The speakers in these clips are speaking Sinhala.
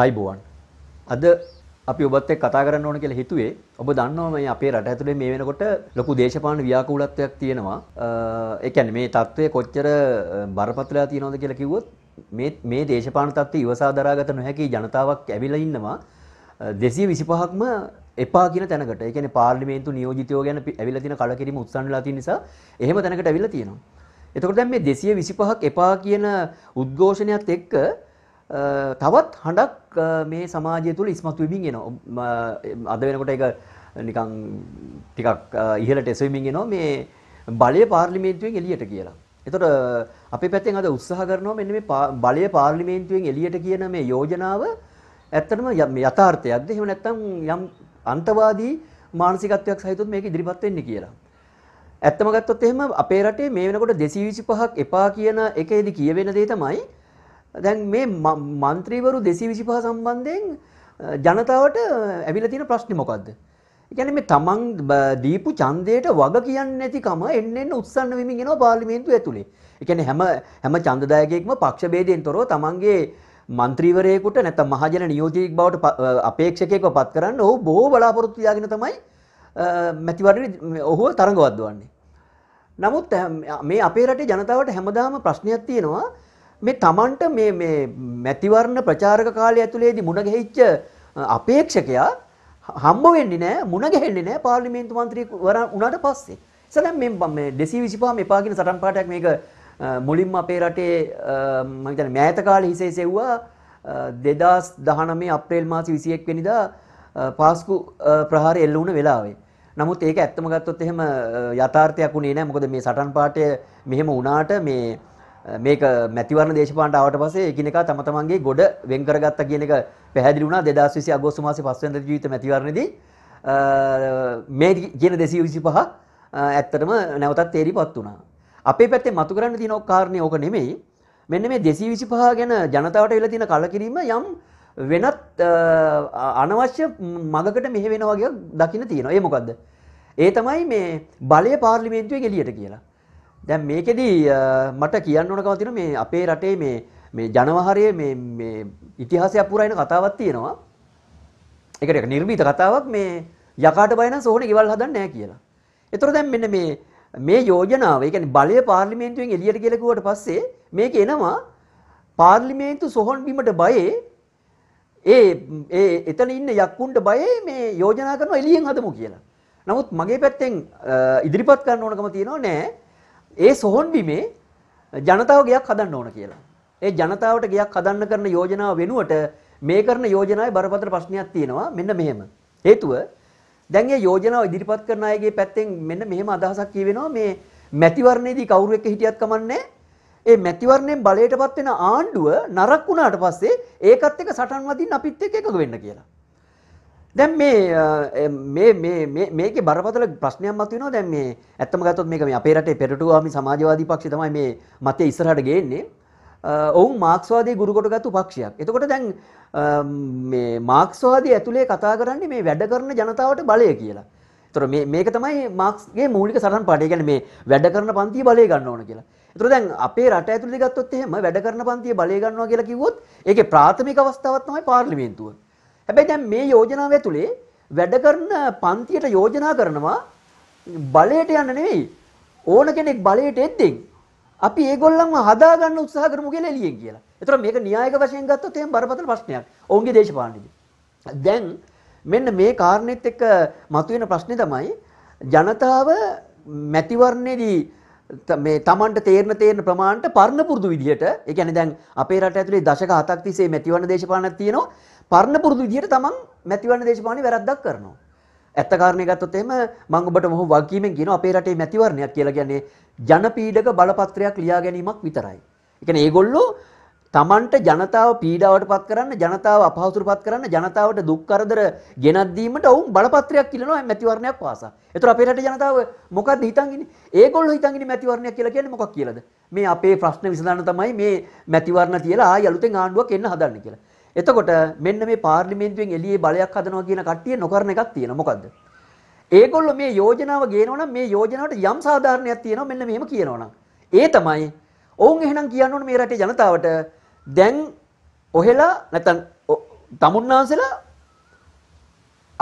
ආයිබෝවන් අද අපි ඔබත් එක්ක කතා කරන්න ඕන කියලා හිතුවේ ඔබ දන්නවා මේ අපේ රට ඇතුලේ මේ වෙනකොට ලොකු දේශපාලන ව්‍යාකූලත්වයක් තියෙනවා ඒ කියන්නේ මේ தત્ත්වය කොච්චර බරපතලලා තියෙනවද කියලා කිව්වොත් මේ මේ දේශපාලන தත්ත්වය ඉවසා දරාගත නොහැකි ජනතාවක් ඇවිල්ලා ඉන්නවා 225ක්ම එපා කියන තැනකට. ඒ කියන්නේ පාර්ලිමේන්තු නියෝජිතයෝ ගැන ඇවිල්ලා තියෙන කලකිරීම උත්සන්නලා තියෙන නිසා එහෙම තැනකට ඇවිල්ලා තියෙනවා. එතකොට දැන් මේ 225ක් එපා කියන උද්ඝෝෂණයත් එක්ක තවත් හඬක් මේ සමාජය තුළ ඉස්මතු වෙමින් එනවා. අද වෙනකොට ඒක නිකන් ටිකක් ඉහළට එසවීමින් එනවා මේ බලය පාර්ලිමේන්තුවෙන් එළියට කියලා. එතකොට අපේ පැත්තෙන් අද උත්සාහ කරනවා මෙන්න මේ බලය පාර්ලිමේන්තුවෙන් එළියට කියන මේ යෝජනාව ඇත්තටම මේ යථාර්ථයක්ද එහෙම නැත්නම් යම් අන්තවාදී මානසිකත්වයක් සහිතව මේක ඉදිරිපත් වෙන්නේ කියලා. ඇත්තම ගත්තොත් එහෙම අපේ රටේ මේ වෙනකොට 225ක් එපා කියන එකේදී කියවෙන දේ තමයි දැන් මේ මන්ත්‍රීවරු දෙසි විසිපහ සම්බන්ධයෙන් ජනතාවට ඇවිල තියෙන ප්‍රශ්නේ මොකද්ද? يعني මේ තමන් දීපු ඡන්දයට වග කියන්නේ නැතිකම එන්න එන්න උත්සන්න වෙමින් එනවා පාර්ලිමේන්තුව ඇතුලේ. ඒ කියන්නේ හැම හැම ඡන්දදායකයෙක්ම පක්ෂ ભેදයෙන් තොරව තමන්ගේ മന്ത്രിවරයෙකුට නැත්නම් මහජන නියෝජකයෙක් බවට අපේක්ෂකයෙක්ව පත් කරන්න ඔහු බොහෝ බලාපොරොත්තු තියාගෙන තමයි මැතිවරණය ඔහුව තරඟවද්දවන්නේ. නමුත් මේ අපේ රටේ ජනතාවට හැමදාම ප්‍රශ්නයක් තියෙනවා මේ Tamanට මේ මේ මැතිවරණ ප්‍රචාරක කාලය ඇතුලේදී මුණ ගැහිච්ච අපේක්ෂකයා හම්බ වෙන්නේ නැහැ මුණ ගැහෙන්නේ නැහැ පාර්ලිමේන්තු මන්ත්‍රී වුණාට පස්සේ. ඉතින් මේ මේ 225 මේ පාගින සටන් පාඩයක් මේක මුලින්ම අපේ රටේ මම හිතන්නේ මෑත කාලේ හිසේ සෙව්වා 2019 අප්‍රේල් මාස 21 වෙනිදා පාස්කු ප්‍රහාරය එල්ල වුණ වෙලාවේ. නමුත් ඒක ඇත්තම ගත්තොත් එහෙම යථාර්ථයක් උනේ නැහැ. මොකද මේ සටන් පාඩය මෙහෙම වුණාට මේ මේක මැතිවරණ දේශපාලනට ආවට පස්සේ එකිනෙකා තම තමන්ගේ ගොඩ වෙන් කරගත්තා කියන එක පැහැදිලි වුණා 2020 අගෝස්තු මාසේ 5 වෙනිදා ජීවිත මැතිවරණයේදී මේ කියන 225 ඇත්තටම නැවතත් තේරිපත් වුණා. අපේ පැත්තේ මතු කරන්න තියෙන කාරණේ ඕක නෙමෙයි. මෙන්න මේ 225 ගැන ජනතාවට වෙලා තියෙන කලකිරීම යම් වෙනත් අනවශ්‍ය මගකට මෙහෙ වෙනවා වගේ දකින්න තියෙනවා. ඒ මොකද්ද? ඒ තමයි මේ බලය පාර්ලිමේන්තුවේ එළියට කියලා. දැන් මේකෙදි මට කියන්න ඕනකම තියෙන මේ අපේ රටේ මේ මේ ජනවහරයේ මේ මේ ඉතිහාසය පුරායන කතාවක් තියෙනවා. ඒකට එක නිර්මිත කතාවක් මේ යකාට බය නම් සෝනේ ගෙවල් හදන්නේ නැහැ කියලා. ඒතර දැන් මෙන්න මේ මේ යෝජනාව, ඒ කියන්නේ බලය පාර්ලිමේන්තුවෙන් එළියට කියලා කිව්වට පස්සේ මේක එනවා පාර්ලිමේන්තු සොහොන් බීමට බයේ ඒ ඒ එතන ඉන්න යක්කුන්ට බයේ මේ යෝජනා කරනවා එළියෙන් හදමු කියලා. නමුත් මගේ පැත්තෙන් ඉදිරිපත් කරන්න ඕනකම තියෙනවා නෑ ඒ සොහොන් බිමේ ජනතාව ගයක් හදන්න ඕන කියලා. ඒ ජනතාවට ගයක් හදන්න කරන යෝජනාව වෙනුවට මේ කරන යෝජනාවේ බරපතල ප්‍රශ්නයක් තියෙනවා මෙන්න මෙහෙම. හේතුව දැන් මේ යෝජනාව ඉදිරිපත් කරන අයගේ පැත්තෙන් මෙන්න මෙහෙම අදහසක් කියවෙනවා මේ මැතිවරණයේදී කවුරු එක්ක හිටියත් කමන්නේ ඒ මැතිවරණයෙන් බලයටපත් වෙන ආණ්ඩුව නරක් වුණාට පස්සේ ඒකත් එක්ක සටන් වදින්න අපිත් එක්ක එකතු වෙන්න කියලා. දැන් මේ මේ මේ මේකේ බරපතල ප්‍රශ්නයක් මතුවෙනවා දැන් මේ ඇත්තම ගත්තොත් මේක මේ අපේ රටේ පෙරටුවාමි සමාජවාදී පක්ෂය තමයි මේ මතය ඉස්සරහට ගේන්නේ. ඔවුන් මාක්ස්වාදී ගුරු කොටගත්තු පක්ෂයක්. එතකොට දැන් මේ මාක්ස්වාදී ඇතුලේ කතා කරන්නේ මේ වැඩ කරන ජනතාවට බලය කියලා. එතකොට මේ මේක තමයි මාක්ස්ගේ මූලික සටන් පාඩය. ඒ කියන්නේ මේ වැඩ කරන පන්තිය බලය ගන්න ඕන කියලා. එතකොට දැන් අපේ රට ඇතුලේ ගත්තොත් එහෙම වැඩ කරන පන්තිය බලය ගන්නවා කියලා කිව්වොත් ඒකේ ප්‍රාථමික අවස්ථාවක් තමයි පාර්ලිමේන්තුව. හැබැයි දැන් මේ යෝජනාව ඇතුලේ වැඩ කරන පන්තියට යෝජනා කරනවා බලයට යන්න නෙවෙයි ඕන කෙනෙක් බලයට එද්දෙන් අපි ඒගොල්ලන්ව හදාගන්න උත්සාහ කරමු කියලා එළියෙන් කියලා. ඒතර මේක න්‍යායික වශයෙන් ගත්තොත් එහෙනම් බරපතල ප්‍රශ්නයක්. ඔවුන්ගේ දේශපාලනයේදී. දැන් මෙන්න මේ කාරණෙත් එක්ක මතුවෙන ප්‍රශ්නේ තමයි ජනතාව මැතිවරණයේදී මේ Tamanට තේරන තේරන ප්‍රමාණයට පරණ පුරුදු විදිහට ඒ කියන්නේ දැන් අපේ රට ඇතුලේ දශක 7ක් තිස්සේ මැතිවරණ දේශපාලනයක් තියෙනවා පරණ පුරුදු විදිහට තමන් මැතිවරණ දේශපාලනේ වැරද්දක් කරනවා. ඇත්ත කාරණේ ගත්තොත් එහෙම මම ඔබට මොහොම වගකීමෙන් කියනවා අපේ රටේ මැතිවරණයක් කියලා කියන්නේ ජනපීඩක බලපත්‍රයක් ලියා ගැනීමක් විතරයි. ඒ කියන්නේ ඒගොල්ලෝ තමන්ට ජනතාව පීඩාවටපත් කරන්න, ජනතාව අපහසුටපත් කරන්න, ජනතාවට දුක් කරදර ගෙනත් දීමට ඔවුන් බලපත්‍රයක් කියනවා මැතිවරණයක් වාසා. ඒතර අපේ රටේ ජනතාව මොකද්ද හිතන් ඉන්නේ? ඒගොල්ලෝ හිතන් ඉන්නේ මැතිවරණයක් කියලා කියන්නේ මොකක් කියලාද? මේ අපේ ප්‍රශ්න විසඳන්න තමයි මේ මැතිවරණ තියලා ආයි අලුතෙන් ආණ්ඩුවක් එන්න හදන්නේ කියලා. එතකොට මෙන්න මේ පාර්ලිමේන්තුවෙන් එළියේ බලයක් හදනවා කියන කට්ටිය නොකරන එකක් තියෙනවා. මොකද්ද? ඒගොල්ලෝ මේ යෝජනාව ගේනවනම් මේ යෝජනාවට යම් සාධාරණයක් තියෙනවා මෙන්න මෙහෙම කියනවනම්. ඒ තමයි ඔවුන් එහෙනම් කියන්න ඕනේ මේ රටේ ජනතාවට දැන් ඔහෙලා නැත්නම් තමුන්නාන්සලා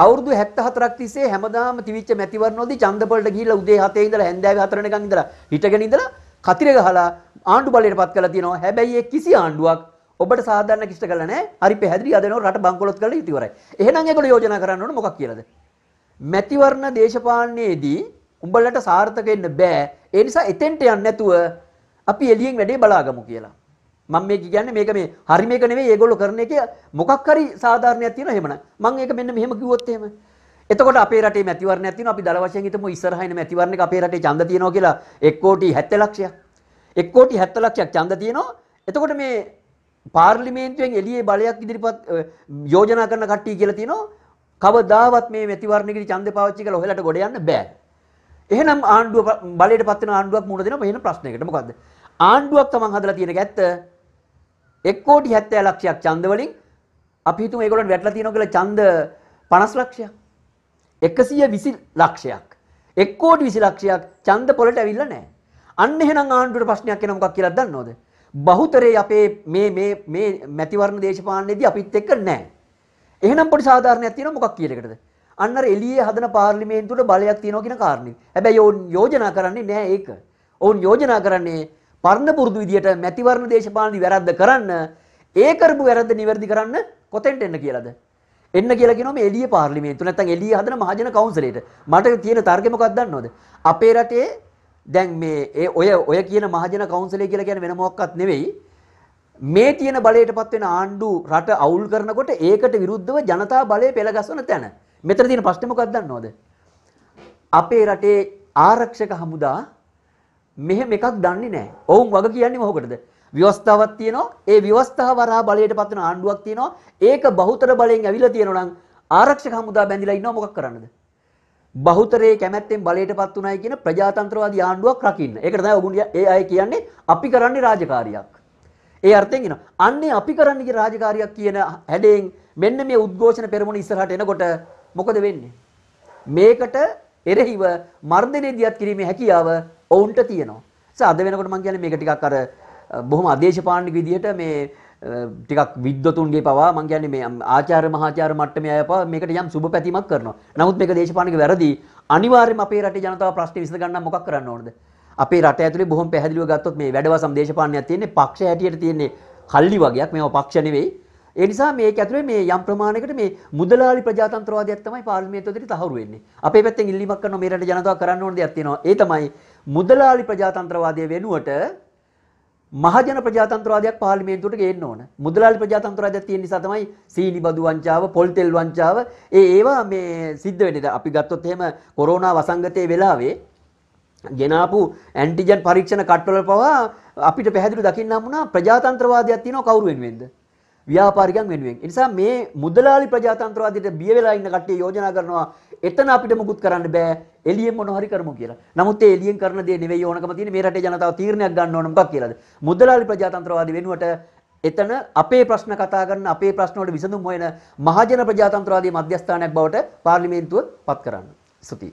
අවුරුදු 74ක් තිස්සේ හැමදාම තිවිච්ච මැතිවරණවලදී චන්දපල්ට ගිහිල්ලා උදේ 7 ඉඳලා හැන්දෑවේ 4 වෙනකන් ඉඳලා හිටගෙන ඉඳලා කතිර ගහලා ආණ්ඩු බලයට පත් කරලා තියෙනවා. හැබැයි ඒ කිසි ආණ්ඩුවක් ඔබට සාධාරණ කිෂ්ට කරලා නැහැ. හරි පැහැදිලි අද වෙනකොට රට බංකොලොත් කරලා ඉතිවරයි. එහෙනම් ඒගොල්ලෝ යෝජනා කරන්න ඕන මොකක් කියලාද? මැතිවරණ දේශපාලනයේදී උඹලට සාර්ථක වෙන්න බෑ. ඒ නිසා එතෙන්ට යන්න නැතුව අපි එළියෙන් වැඩේ බලාගමු කියලා. මම මේ කියන්නේ මේක මේ හරි මේක නෙවෙයි ඒගොල්ලෝ කරන එකේ මොකක් හරි සාධාරණයක් තියෙනවා එහෙමනම්. මම ඒක මෙන්න මෙහෙම කිව්වොත් එහෙම. එතකොට අපේ රටේ මැතිවරණයක් තියෙනවා. අපි දල වශයෙන් හිතමු ඉස්සරහින් මැතිවරණයක අපේ රටේ ඡන්ද තියෙනවා කියලා 1 කෝටි 70 ලක්ෂයක්. 1 කෝටි 70 ලක්ෂයක් ඡන්ද තියෙනවා. එතකොට මේ පාර්ලිමේන්තුවෙන් එළියේ බලයක් ඉදිරිපත් යෝජනා කරන කට්ටිය කියලා තියෙනවා කවදාවත් මේ මැතිවරණයකදී ඡන්දය පාවිච්චි කරලා ඔහෙලට ගොඩ යන්න බෑ. එහෙනම් ආණ්ඩුව බලයට පත් වෙන ආණ්ඩුවක් මුණ දෙනවා එහෙනම් ප්‍රශ්නයකට මොකද්ද? ආණ්ඩුවක් තමන් හදලා තියෙන ගැත්ත 1 කෝටි 70 ලක්ෂයක් ඡන්ද වලින් අපි හිතමු ඒගොල්ලන් වැටලා තියෙනවා කියලා ඡන්ද 50 ලක්ෂයක් 120 ලක්ෂයක් 1 කෝටි 20 ලක්ෂයක් ඡන්ද පොලට ඇවිල්ලා නැහැ. අන්න එහෙනම් ආණ්ඩුවට ප්‍රශ්නයක් එනවා මොකක් කියලාද දන්නවද? බහුතරේ අපේ මේ මේ මේ මැතිවරණ දේශපාලනයේදී අපිත් එක්ක නැහැ. එහෙනම් පොඩි සාධාරණයක් තියෙනවා මොකක් කියලකටද? අන්න අර එළියේ හදන පාර්ලිමේන්තුවට බලයක් තියෙනවා කියන කාරණේ. හැබැයි ඔවුන් යෝජනා කරන්නේ නැහැ ඒක. ඔවුන් යෝජනා කරන්නේ පරණ පුරුදු විදියට මැතිවරණ දේශපාලනයේ වැරද්ද කරන්න ඒ කරපු වැරද්ද නිවැරදි කරන්න කොතෙන්ට එන්න කියලාද? එන්න කියලා කියනවා මේ එළිය පාර්ලිමේන්තුව නැත්නම් එළිය හදන මහජන කවුන්සිලයට. මට තියෙන තර්කය මොකක්ද දන්නවද? අපේ රටේ දැන් මේ ඒ ඔය ඔය කියන මහජන කවුන්සිලය කියලා කියන්නේ වෙන මොකක්වත් නෙවෙයි. මේ තියෙන බලයටපත් වෙන ආණ්ඩු රට අවුල් කරනකොට ඒකට විරුද්ධව ජනතා බලය පෙළගස්වන තැන. මෙතන තියෙන ප්‍රශ්නේ මොකක්ද දන්නවද? අපේ රටේ ආරක්ෂක හමුදා මෙහෙම එකක් දන්නේ නැහැ. ඔවුන් වග කියන්නේ මොකකටද? ව්‍යවස්ථාවක් තියෙනවා. ඒ ව්‍යවස්ථාව වරහා බලයටපත් වෙන ආණ්ඩුවක් තියෙනවා. ඒක බහුතර බලයෙන් ඇවිල්ලා තියෙනවා නම් ආරක්ෂක හමුදා බැඳිලා ඉන්නවා මොකක් කරන්නද? බහුතරයේ කැමැත්තෙන් බලයටපත් උනායි කියන ප්‍රජාතන්ත්‍රවාදී ආණ්ඩුවක් රකින්න. ඒකට තමයි ඔබුන් ඒ අය කියන්නේ අපි කරන්නේ රාජකාරියක්. ඒ අර්ථයෙන් කියනවා. අන්නේ අපි කරන්නේ කියන රාජකාරියක් කියන හැඩයෙන් මෙන්න මේ උද්ඝෝෂණ පෙරමුණ ඉස්සරහට එනකොට මොකද වෙන්නේ? මේකට එරෙහිව මර්ධනය දියත් කිරීමේ හැකියාව ඔවුන්ට තියෙනවා. ඒ අද වෙනකොට මම කියන්නේ මේක ටිකක් අර බොහොම අදේශපාලනික විදියට මේ ටිකක් විද්වතුන්ගේ පවා මං කියන්නේ මේ ආචාර්ය මහාචාර්ය මට්ටමේ අය පවා මේකට යම් සුබ පැතීමක් කරනවා. නමුත් මේක දේශපාලනික වැරදි. අනිවාර්යයෙන්ම අපේ රටේ ජනතාව ප්‍රශ්නේ විසඳ ගන්න මොකක් කරන්න ඕනද? අපේ රට ඇතුලේ බොහොම පැහැදිලිව ගත්තොත් මේ වැඩවසම් දේශපාලනයක් තියෙන්නේ පක්ෂ හැටියට තියෙන්නේ කල්ලි වගේක් මේව පක්ෂ නෙවෙයි. ඒ නිසා මේක ඇතුලේ මේ යම් ප්‍රමාණයකට මේ මුදලාලි ප්‍රජාතන්ත්‍රවාදයක් තමයි පාර්ලිමේන්තුව ඇතුලේ තහවුරු වෙන්නේ. අපේ පැත්තෙන් ඉල්ලීමක් කරනවා මේ රටේ ජනතාව කරන්න ඕන දෙයක් තියෙනවා. ඒ තමයි මුදලාලි ප්‍රජාතන්ත්‍රවාදය වෙනුවට මහජන ප්‍රජාතන්ත්‍රවාදයක් පාර්ලිමේන්තුවට ගේන්න ඕන. මුදලාලි ප්‍රජාතන්ත්‍රවාදයක් තියෙන නිසා තමයි සීනි බදු වංචාව, පොල් තෙල් වංචාව ඒ ඒවා මේ සිද්ධ වෙන්නේ. අපි ගත්තොත් එහෙම කොරෝනා වසංගතයේ වෙලාවේ ගෙනාපු ඇන්ටිජන් පරීක්ෂණ කට්ටවල පවා අපිට පැහැදිලි දකින්න හම්බුණා ප්‍රජාතන්ත්‍රවාදයක් තියෙනවා කවුරු වෙනුවෙන්ද? ව්‍යාපාරිකයන් වෙනුවෙන්. ඒ නිසා මේ මුදලාලි ප්‍රජාතන්ත්‍රවාදයට බිය වෙලා ඉන්න කට්ටිය යෝජනා කරනවා එතන අපිට මුකුත් කරන්න බෑ එළියෙන් මොන හරි කරමු කියලා. නමුත් ඒ එළියෙන් කරන දේ නෙවෙයි ඕනකම තියෙන්නේ මේ රටේ ජනතාව තීරණයක් ගන්න ඕන මොකක් කියලාද? මුදලාලි ප්‍රජාතන්ත්‍රවාදී වෙනුවට එතන අපේ ප්‍රශ්න කතා කරන අපේ ප්‍රශ්න වලට විසඳුම් හොයන මහජන ප්‍රජාතන්ත්‍රවාදී මධ්‍යස්ථානයක් බවට පාර්ලිමේන්තුව පත් කරන්න. ස්තුතියි.